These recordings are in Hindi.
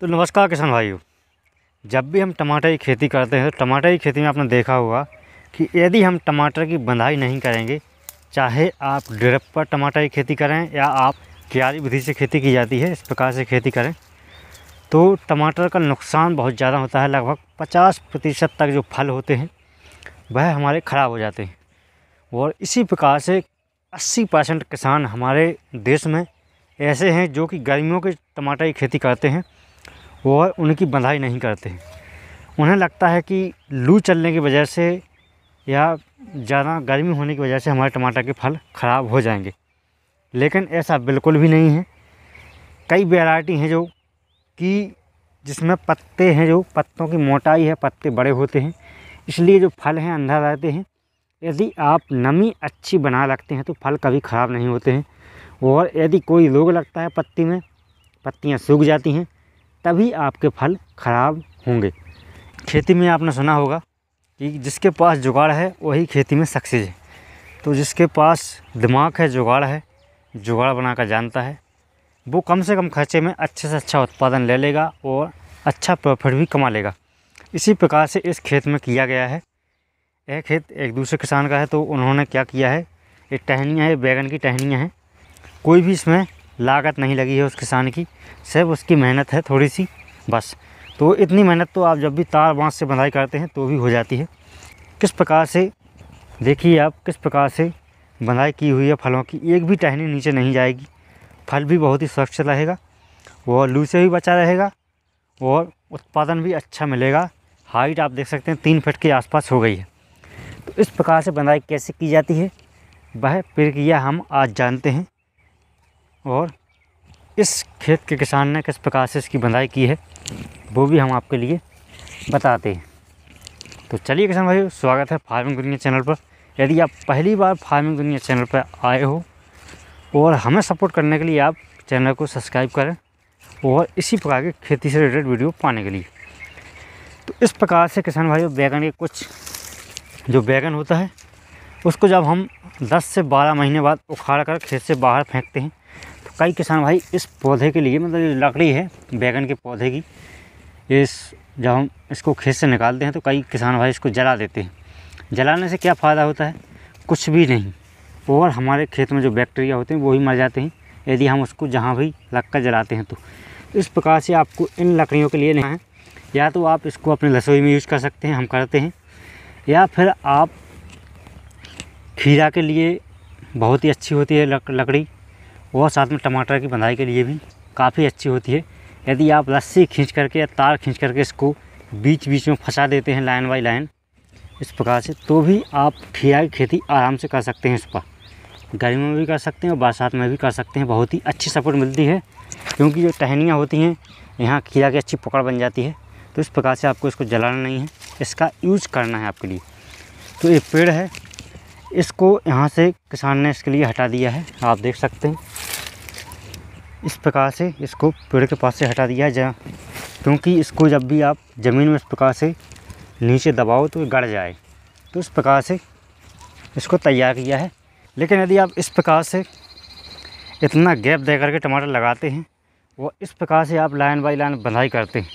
तो नमस्कार किसान भाइयों जब भी हम टमाटर की खेती करते हैं तो टमाटर की खेती में आपने देखा होगा कि यदि हम टमाटर की बंधाई नहीं करेंगे चाहे आप ड्रप पर टमाटर की खेती करें या आप क्यारी विधि से खेती की जाती है इस प्रकार से खेती करें तो टमाटर का नुकसान बहुत ज़्यादा होता है लगभग पचास प्रतिशत तक जो फल होते हैं वह हमारे ख़राब हो जाते हैं और इसी प्रकार से अस्सी परसेंट किसान हमारे देश में ऐसे हैं जो कि गर्मियों के टमाटर की खेती करते हैं और उनकी बंधाई नहीं करते उन्हें लगता है कि लू चलने की वजह से या ज़्यादा गर्मी होने की वजह से हमारे टमाटर के फल ख़राब हो जाएंगे लेकिन ऐसा बिल्कुल भी नहीं है कई वेराइटी हैं जो कि जिसमें पत्ते हैं जो पत्तों की मोटाई है पत्ते बड़े होते हैं इसलिए जो फल हैं अंधा रहते हैं यदि आप नमी अच्छी बना रखते हैं तो फल कभी ख़राब नहीं होते हैं और यदि कोई रोग लगता है पत्ती में पत्तियाँ सूख जाती हैं तभी आपके फल ख़राब होंगे खेती में आपने सुना होगा कि जिसके पास जुगाड़ है वही खेती में सक्सेस है तो जिसके पास दिमाग है जुगाड़ है जुगाड़ बना कर जानता है वो कम से कम खर्चे में अच्छे से अच्छा उत्पादन ले लेगा और अच्छा प्रॉफिट भी कमा लेगा इसी प्रकार से इस खेत में किया गया है यह खेत एक दूसरे किसान का है तो उन्होंने क्या किया है ये टहनियाँ है बैगन की टहनियाँ हैं कोई भी इसमें लागत नहीं लगी है उस किसान की सिर्फ उसकी मेहनत है थोड़ी सी बस तो इतनी मेहनत तो आप जब भी तार बाँस से बंधाई करते हैं तो भी हो जाती है किस प्रकार से देखिए आप किस प्रकार से बंधाई की हुई है फलों की एक भी टहनी नीचे नहीं जाएगी फल भी बहुत ही स्वच्छ रहेगा और लू से भी बचा रहेगा और उत्पादन भी अच्छा मिलेगा हाइट आप देख सकते हैं तीन फिट के आसपास हो गई है तो इस प्रकार से बंधाई कैसे की जाती है वह प्रक्रिया हम आज जानते हैं और इस खेत के किसान ने किस प्रकार से इसकी बंदाई की है वो भी हम आपके लिए बताते हैं तो चलिए किसान भाई स्वागत है फार्मिंग दुनिया चैनल पर यदि आप पहली बार फार्मिंग दुनिया चैनल पर आए हो और हमें सपोर्ट करने के लिए आप चैनल को सब्सक्राइब करें और इसी प्रकार के खेती से रिलेटेड वीडियो पाने के लिए तो इस प्रकार से किसान भाई बैगन के कुछ जो बैगन होता है उसको जब हम 10 से 12 महीने बाद उखाड़ कर खेत से बाहर फेंकते हैं कई किसान भाई इस पौधे के लिए मतलब ये लकड़ी है बैगन के पौधे की इस जब हम इसको खेत से निकालते हैं तो कई किसान भाई इसको जला देते हैं जलाने से क्या फ़ायदा होता है कुछ भी नहीं और हमारे खेत में जो बैक्टीरिया होते हैं वो ही मर जाते हैं यदि हम उसको जहाँ भी लग जलाते हैं तो इस प्रकार से आपको इन लकड़ियों के लिए नहीं है या तो आप इसको अपने रसोई में यूज़ कर सकते हैं हम करते हैं या फिर आप खीरा के लिए बहुत ही अच्छी होती है लकड़ी वह साथ में टमाटर की बंधाई के लिए भी काफ़ी अच्छी होती है यदि आप रस्सी खींच करके या तार खींच करके इसको बीच बीच में फंसा देते हैं लाइन बाई लाइन इस प्रकार से तो भी आप खीरा की खेती आराम से कर सकते हैं इस पर गर्मी में भी कर सकते हैं और बरसात में भी कर सकते हैं बहुत ही अच्छी सपोर्ट मिलती है क्योंकि जो टहनियाँ होती हैं यहाँ खीरा की अच्छी पकड़ बन जाती है तो इस प्रकार से आपको इसको जलाना नहीं है इसका यूज करना है आपके लिए तो ये पेड़ है इसको यहाँ से किसान ने इसके लिए हटा दिया है आप देख सकते हैं इस प्रकार से इसको पेड़ के पास से हटा दिया जा क्योंकि इसको जब भी आप ज़मीन में इस प्रकार से नीचे दबाओ तो गड़ जाए तो इस प्रकार से इसको तैयार किया है लेकिन यदि आप इस प्रकार से इतना गैप दे करके टमाटर लगाते हैं वो इस प्रकार से आप लाइन बाई लाइन बंधाई करते हैं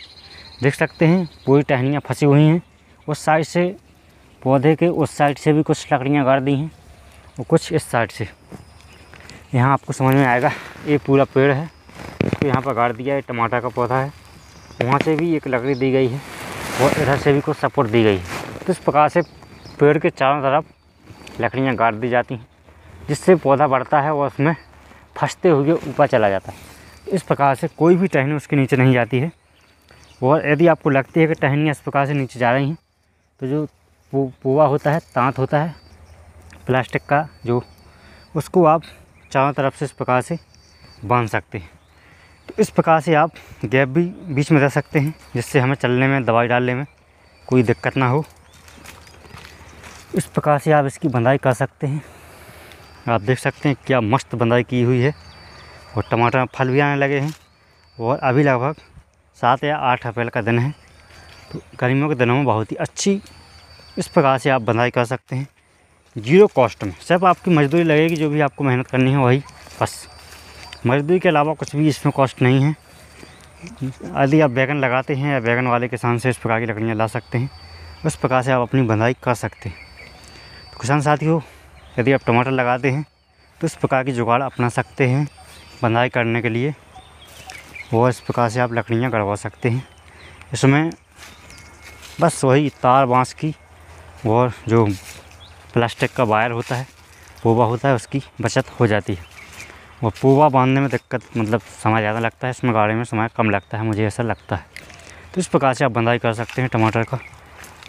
देख सकते हैं पूरी टहनियाँ फंसी हुई हैं उस साइड से पौधे के उस साइड से भी कुछ लकड़ियाँ गाड़ दी हैं और कुछ इस साइड से यहाँ आपको समझ में आएगा ये पूरा पेड़ है तो यहाँ पर गाड़ दिया है टमाटर का पौधा है वहाँ से भी एक लकड़ी दी गई है और इधर से भी कुछ सपोर्ट दी गई है तो इस प्रकार से पेड़ के चारों तरफ लकड़ियाँ गाड़ दी जाती हैं जिससे पौधा बढ़ता है और उसमें फंसते हुए ऊपर चला जाता है इस प्रकार से कोई भी टहनी उसके नीचे नहीं जाती है और यदि आपको लगती है कि टहनियाँ इस प्रकार से नीचे जा रही हैं तो जो पो, पोवा होता है तांत होता है प्लास्टिक का जो उसको आप चारों तरफ से इस प्रकार से बांध सकते हैं तो इस प्रकार से आप गैप भी बीच में रह सकते हैं जिससे हमें चलने में दवाई डालने में कोई दिक्कत ना हो इस प्रकार से आप इसकी बंदाई कर सकते हैं आप देख सकते हैं क्या मस्त बंदाई की हुई है और टमाटर में फल भी आने लगे हैं और अभी लगभग सात या आठ अप्रैल का दिन है तो गर्मियों के दिनों में बहुत ही अच्छी इस प्रकार से आप बंधाई कर सकते हैं जीरो कॉस्ट में सिर्फ आपकी मजदूरी लगेगी जो भी आपको मेहनत करनी है वही बस मजदूरी के अलावा कुछ भी इसमें कॉस्ट नहीं है यदि आप बैगन लगाते हैं या बैगन वाले किसान से इस प्रकार की लकड़ियाँ ला सकते हैं उस प्रकार से आप अपनी बंधाई कर सकते हैं तो किसान साथियों यदि आप टमाटर लगाते हैं तो इस प्रकार की जुगाड़ अपना सकते हैं बंधाई करने के लिए वो इस प्रकार से आप लकड़ियाँ गड़वा सकते हैं इसमें बस वही तार बाँस की और जो प्लास्टिक का वायर होता है पोवा होता है उसकी बचत हो जाती है और पोवा बांधने में दिक्कत मतलब समय ज़्यादा लगता है इसमें गाड़ी में समय कम लगता है मुझे ऐसा लगता है तो इस प्रकार से आप बंदाई कर सकते हैं टमाटर का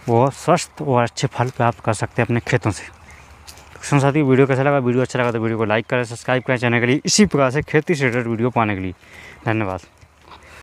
वो स्वस्थ और अच्छे फल प्राप्त कर सकते हैं अपने खेतों से तो साथी वीडियो कैसा लगा वीडियो अच्छा लगा तो वीडियो को लाइक करें सब्सक्राइब करें चैनल के लिए इसी प्रकार से खेती से रिलेटेड वीडियो पाने के लिए धन्यवाद